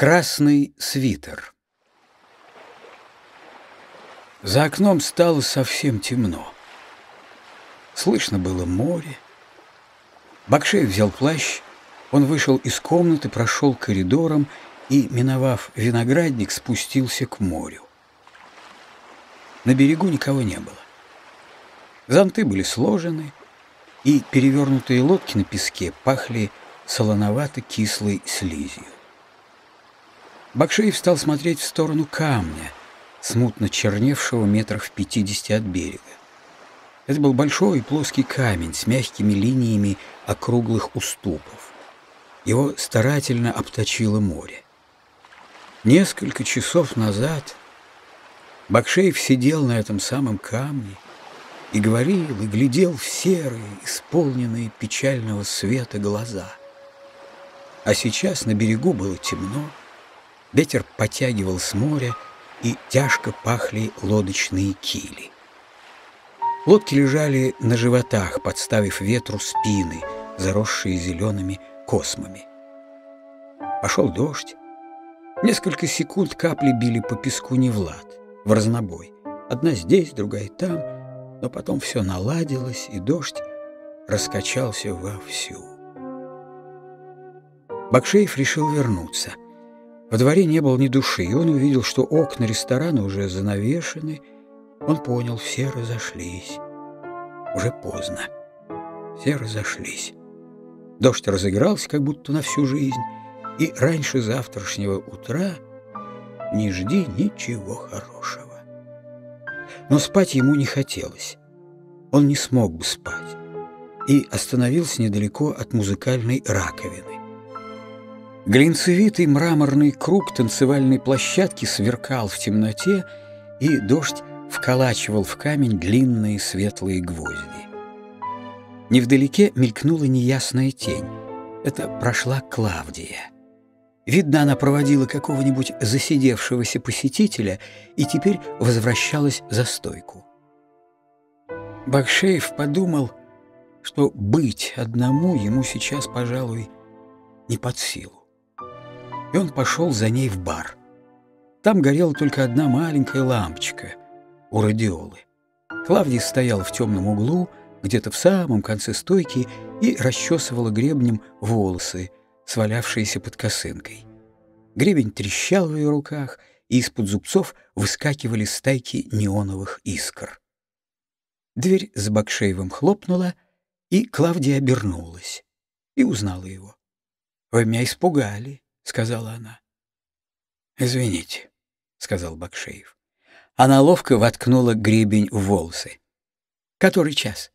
Красный свитер. За окном стало совсем темно. Слышно было море. Бакшей взял плащ, он вышел из комнаты, прошел коридором и, миновав виноградник, спустился к морю. На берегу никого не было. Зонты были сложены, и перевернутые лодки на песке пахли солоновато-кислой слизью. Бакшеев стал смотреть в сторону камня, смутно черневшего метров в пятидесяти от берега. Это был большой и плоский камень с мягкими линиями округлых уступов. Его старательно обточило море. Несколько часов назад Бакшеев сидел на этом самом камне и говорил, и глядел в серые, исполненные печального света глаза. А сейчас на берегу было темно, Ветер потягивал с моря, и тяжко пахли лодочные кили. Лодки лежали на животах, подставив ветру спины, заросшие зелеными космами. Пошел дождь. Несколько секунд капли били по песку не в лад, в разнобой. Одна здесь, другая там, но потом все наладилось, и дождь раскачался вовсю. Бакшеев решил вернуться — во дворе не было ни души, и он увидел, что окна ресторана уже занавешены. Он понял, все разошлись. Уже поздно. Все разошлись. Дождь разыгрался, как будто на всю жизнь, и раньше завтрашнего утра не жди ничего хорошего. Но спать ему не хотелось. Он не смог бы спать и остановился недалеко от музыкальной раковины. Глинцевитый мраморный круг танцевальной площадки сверкал в темноте, и дождь вколачивал в камень длинные светлые гвозди. Невдалеке мелькнула неясная тень. Это прошла Клавдия. Видно, она проводила какого-нибудь засидевшегося посетителя и теперь возвращалась за стойку. Бакшеев подумал, что быть одному ему сейчас, пожалуй, не под силу и он пошел за ней в бар. Там горела только одна маленькая лампочка у радиолы. Клавдий стоял в темном углу, где-то в самом конце стойки, и расчесывала гребнем волосы, свалявшиеся под косынкой. Гребень трещал в ее руках, и из-под зубцов выскакивали стайки неоновых искр. Дверь с Бакшеевым хлопнула, и Клавдия обернулась и узнала его. «Вы меня испугали», — сказала она. «Извините», — сказал Бакшеев. Она ловко воткнула гребень в волосы. «Который час?»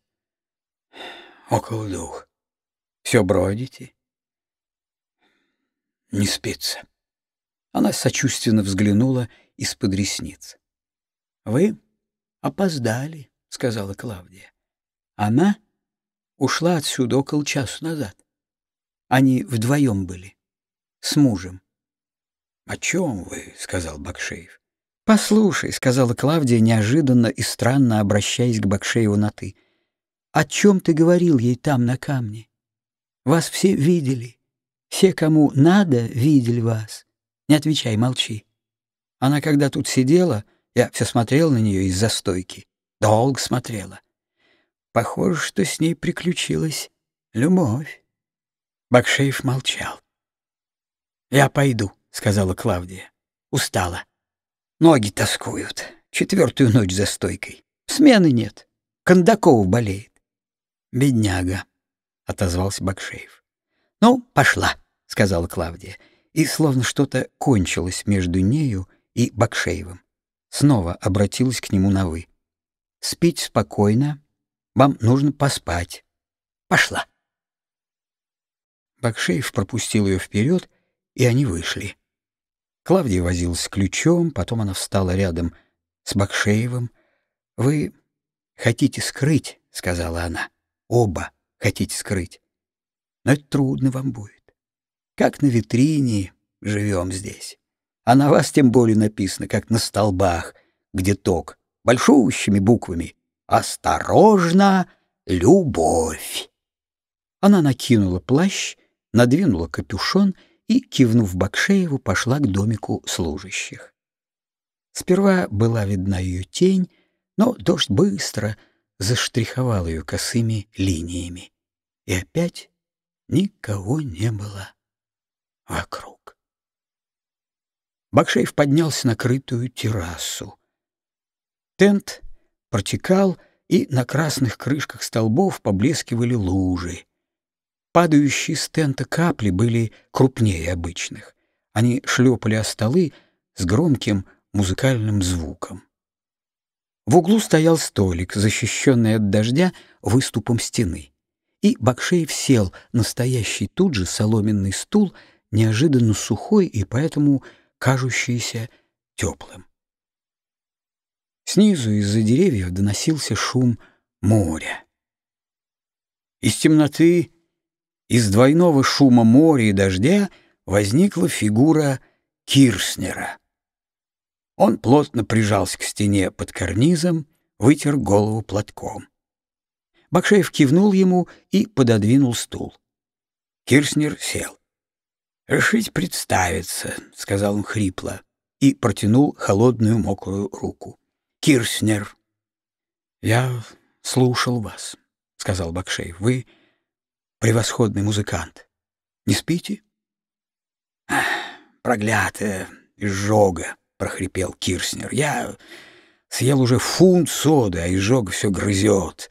«Около двух. Все бродите?» «Не спится». Она сочувственно взглянула из-под ресниц. «Вы опоздали», — сказала Клавдия. «Она...» ушла отсюда около часа назад. Они вдвоем были с мужем. «О чем вы?» — сказал Бакшеев. «Послушай», — сказала Клавдия неожиданно и странно, обращаясь к Бакшееву на «ты». «О чем ты говорил ей там, на камне? Вас все видели. Все, кому надо, видели вас. Не отвечай, молчи. Она, когда тут сидела, я все смотрел на нее из-за стойки. Долго смотрела. Похоже, что с ней приключилась любовь». Бакшеев молчал. «Я пойду», — сказала Клавдия. «Устала. Ноги тоскуют. Четвертую ночь за стойкой. Смены нет. Кондаков болеет». «Бедняга», — отозвался Бакшеев. «Ну, пошла», — сказала Клавдия. И словно что-то кончилось между нею и Бакшеевым. Снова обратилась к нему на «вы». «Спите спокойно. Вам нужно поспать. Пошла». Бакшеев пропустил ее вперед и они вышли. Клавдия возилась с ключом, потом она встала рядом с Бакшеевым. «Вы хотите скрыть», — сказала она, — «оба хотите скрыть. Но это трудно вам будет. Как на витрине живем здесь. А на вас тем более написано, как на столбах, где ток, большущими буквами. «Осторожно, любовь!» Она накинула плащ, надвинула капюшон — и, кивнув Бакшееву, пошла к домику служащих. Сперва была видна ее тень, но дождь быстро заштриховал ее косыми линиями. И опять никого не было вокруг. Бакшеев поднялся на крытую террасу. Тент протекал, и на красных крышках столбов поблескивали лужи. Падающие с тента капли были крупнее обычных. Они шлепали о столы с громким музыкальным звуком. В углу стоял столик, защищенный от дождя выступом стены. И Бакшеев сел на стоящий тут же соломенный стул, неожиданно сухой и поэтому кажущийся теплым. Снизу из-за деревьев доносился шум моря. Из темноты из двойного шума моря и дождя возникла фигура Кирснера. Он плотно прижался к стене под карнизом, вытер голову платком. Бакшеев кивнул ему и пододвинул стул. Кирснер сел. «Решить представиться», — сказал он хрипло и протянул холодную мокрую руку. «Кирснер». «Я слушал вас», — сказал Бакшеев. «Вы превосходный музыкант. Не спите? — Проклятая изжога, — прохрипел Кирснер. — Я съел уже фунт соды, а изжога все грызет.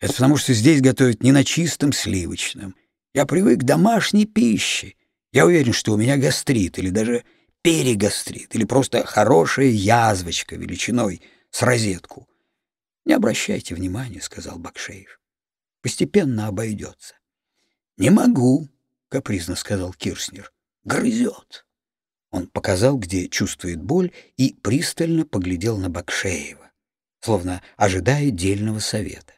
Это потому, что здесь готовят не на чистом сливочном. Я привык к домашней пище. Я уверен, что у меня гастрит или даже перегастрит, или просто хорошая язвочка величиной с розетку. — Не обращайте внимания, — сказал Бакшеев. — Постепенно обойдется. «Не могу», — капризно сказал Кирснер. «Грызет». Он показал, где чувствует боль, и пристально поглядел на Бакшеева, словно ожидая дельного совета.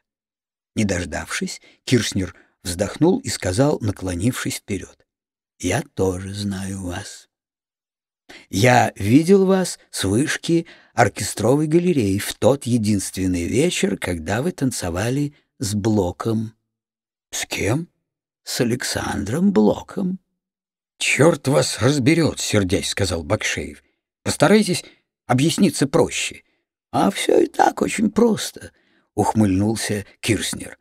Не дождавшись, Киршнер вздохнул и сказал, наклонившись вперед. «Я тоже знаю вас. Я видел вас с вышки оркестровой галереи в тот единственный вечер, когда вы танцевали с Блоком». «С кем?» с Александром Блоком. «Черт вас разберет», — сердясь сказал Бакшеев. «Постарайтесь объясниться проще». «А все и так очень просто», — ухмыльнулся Кирснер.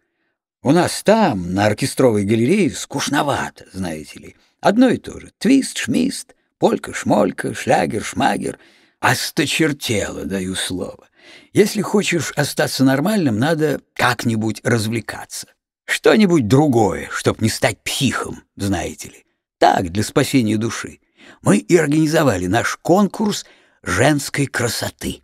«У нас там, на оркестровой галерее, скучновато, знаете ли. Одно и то же. Твист, шмист, полька-шмолька, шлягер-шмагер. Осточертело, даю слово. Если хочешь остаться нормальным, надо как-нибудь развлекаться». Что-нибудь другое, чтоб не стать психом, знаете ли. Так, для спасения души. Мы и организовали наш конкурс женской красоты.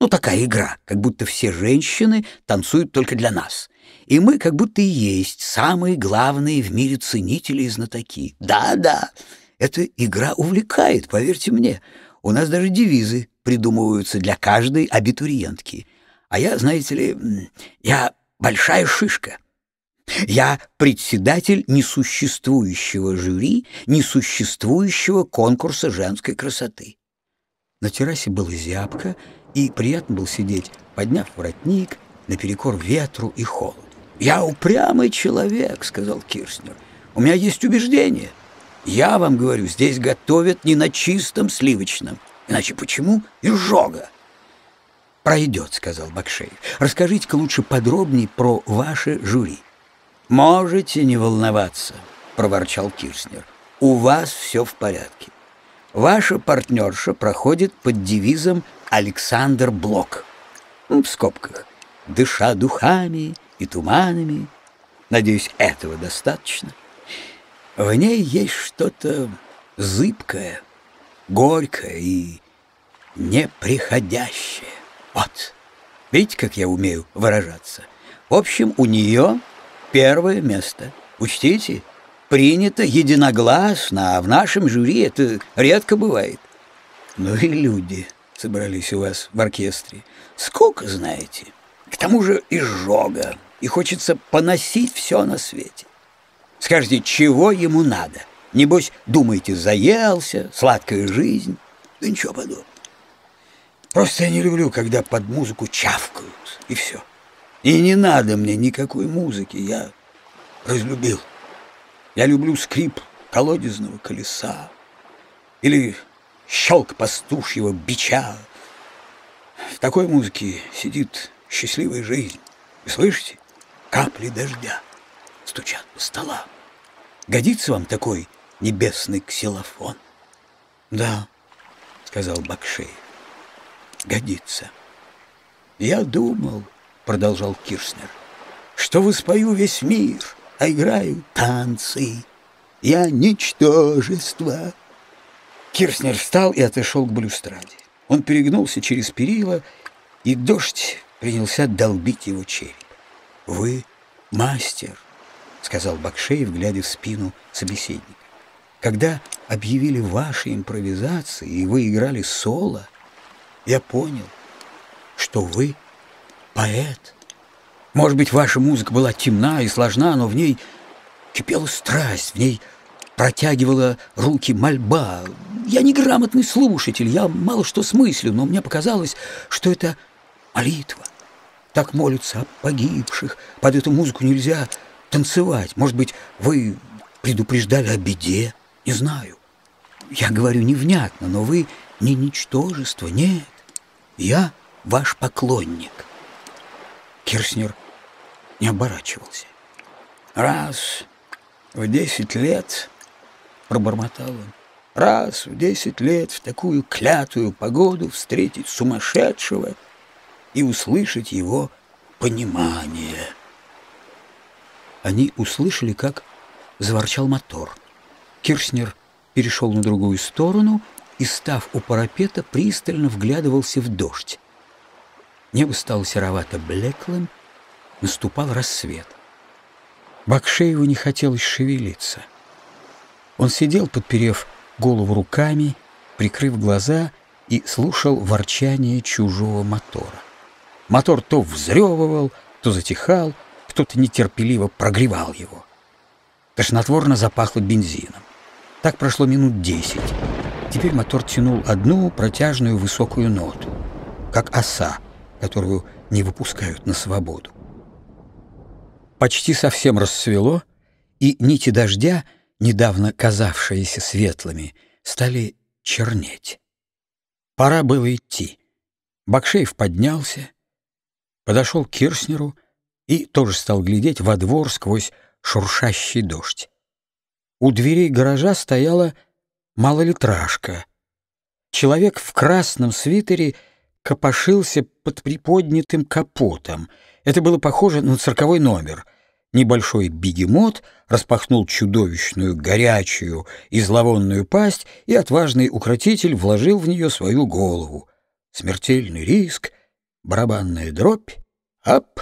Ну, такая игра, как будто все женщины танцуют только для нас. И мы как будто и есть самые главные в мире ценители и знатоки. Да-да, эта игра увлекает, поверьте мне. У нас даже девизы придумываются для каждой абитуриентки. А я, знаете ли, я большая шишка. Я председатель несуществующего жюри, несуществующего конкурса женской красоты. На террасе было зябко, и приятно было сидеть, подняв воротник, наперекор ветру и холоду. «Я упрямый человек», — сказал Кирснер. «У меня есть убеждение. Я вам говорю, здесь готовят не на чистом сливочном. Иначе почему изжога?» «Пройдет», — сказал Бакшеев. «Расскажите-ка лучше подробнее про ваше жюри». «Можете не волноваться», — проворчал Кирснер. «У вас все в порядке. Ваша партнерша проходит под девизом «Александр Блок». Ну, в скобках. «Дыша духами и туманами». Надеюсь, этого достаточно. В ней есть что-то зыбкое, горькое и неприходящее. Вот. Видите, как я умею выражаться? В общем, у нее первое место. Учтите, принято единогласно, а в нашем жюри это редко бывает. Ну и люди собрались у вас в оркестре. Сколько знаете? К тому же изжога, и хочется поносить все на свете. Скажите, чего ему надо? Небось, думаете, заелся, сладкая жизнь? Да ничего подобного. Просто я не люблю, когда под музыку чавкают, и все. — и не надо мне никакой музыки, я разлюбил. Я люблю скрип колодезного колеса или щелк пастушьего бича. В такой музыке сидит счастливая жизнь. Вы слышите? Капли дождя стучат по столам. Годится вам такой небесный ксилофон? Да, сказал Бакшей. Годится. Я думал, — продолжал Киршнер, — «что воспою весь мир, а играю танцы. Я ничтожество». Кирснер встал и отошел к балюстраде. Он перегнулся через перила, и дождь принялся долбить его череп. «Вы мастер», — сказал Бакшеев, глядя в спину собеседника. «Когда объявили ваши импровизации, и вы играли соло, я понял, что вы поэт. Может быть, ваша музыка была темна и сложна, но в ней кипела страсть, в ней протягивала руки мольба. Я неграмотный слушатель, я мало что смыслю, но мне показалось, что это молитва. Так молятся о погибших. Под эту музыку нельзя танцевать. Может быть, вы предупреждали о беде? Не знаю. Я говорю невнятно, но вы не ничтожество, нет. Я ваш поклонник». Кирснер не оборачивался. «Раз в десять лет», — пробормотал он, — «раз в десять лет в такую клятую погоду встретить сумасшедшего и услышать его понимание». Они услышали, как заворчал мотор. Кирснер перешел на другую сторону и, став у парапета, пристально вглядывался в дождь. Небо стало серовато-блеклым, наступал рассвет. Бакшееву не хотелось шевелиться. Он сидел, подперев голову руками, прикрыв глаза и слушал ворчание чужого мотора. Мотор то взрёвывал, то затихал, кто-то нетерпеливо прогревал его. Тошнотворно запахло бензином. Так прошло минут десять. Теперь мотор тянул одну протяжную высокую ноту, как оса — которую не выпускают на свободу. Почти совсем рассвело, и нити дождя, недавно казавшиеся светлыми, стали чернеть. Пора было идти. Бакшеев поднялся, подошел к Кирснеру и тоже стал глядеть во двор сквозь шуршащий дождь. У дверей гаража стояла малолитражка. Человек в красном свитере — копошился под приподнятым капотом. Это было похоже на цирковой номер. Небольшой бегемот распахнул чудовищную, горячую и зловонную пасть, и отважный укротитель вложил в нее свою голову. Смертельный риск, барабанная дробь, ап!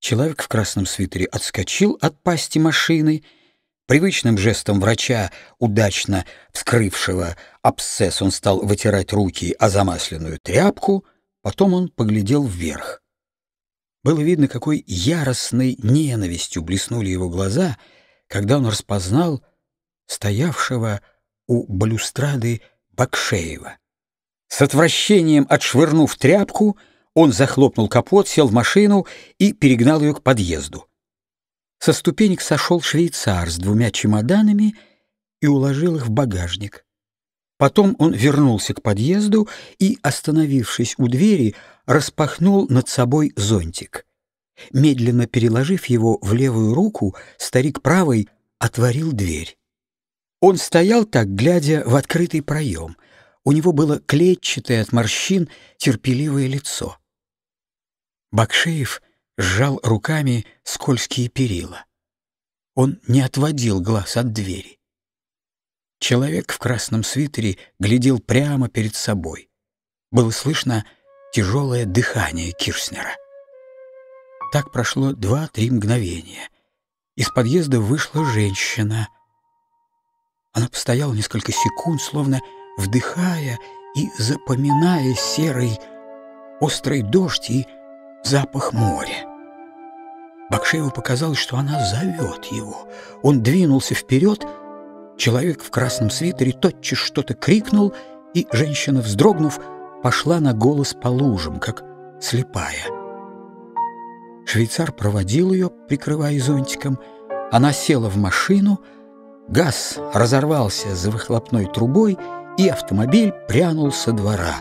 Человек в красном свитере отскочил от пасти машины — Привычным жестом врача, удачно вскрывшего абсцесс, он стал вытирать руки о замасленную тряпку, потом он поглядел вверх. Было видно, какой яростной ненавистью блеснули его глаза, когда он распознал стоявшего у балюстрады Бакшеева. С отвращением отшвырнув тряпку, он захлопнул капот, сел в машину и перегнал ее к подъезду. Со ступенек сошел швейцар с двумя чемоданами и уложил их в багажник. Потом он вернулся к подъезду и, остановившись у двери, распахнул над собой зонтик. Медленно переложив его в левую руку, старик правой отворил дверь. Он стоял так, глядя в открытый проем. У него было клетчатое от морщин терпеливое лицо. Бакшеев сжал руками скользкие перила. Он не отводил глаз от двери. Человек в красном свитере глядел прямо перед собой. Было слышно тяжелое дыхание Киршнера. Так прошло два-три мгновения. Из подъезда вышла женщина. Она постояла несколько секунд, словно вдыхая и запоминая серый острый дождь и запах моря. Бакшееву показалось, что она зовет его. Он двинулся вперед, человек в красном свитере тотчас что-то крикнул, и женщина, вздрогнув, пошла на голос по лужам, как слепая. Швейцар проводил ее, прикрывая зонтиком. Она села в машину, газ разорвался за выхлопной трубой, и автомобиль прянул со двора.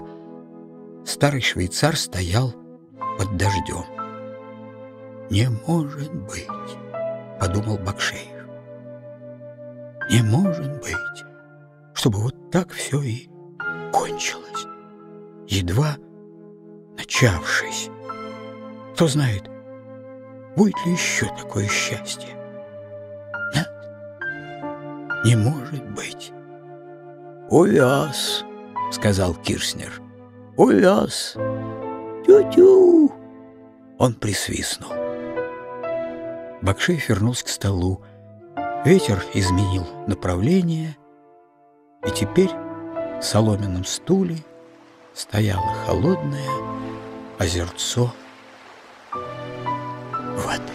Старый швейцар стоял под дождем. «Не может быть!» — подумал Бакшеев. «Не может быть, чтобы вот так все и кончилось, едва начавшись. Кто знает, будет ли еще такое счастье? Нет, не может быть!» «Увяз!» — сказал Кирснер. «Увяз!» «Тю-тю!» Он присвистнул. Бакшей вернулся к столу. Ветер изменил направление, и теперь в соломенном стуле стояло холодное озерцо воды.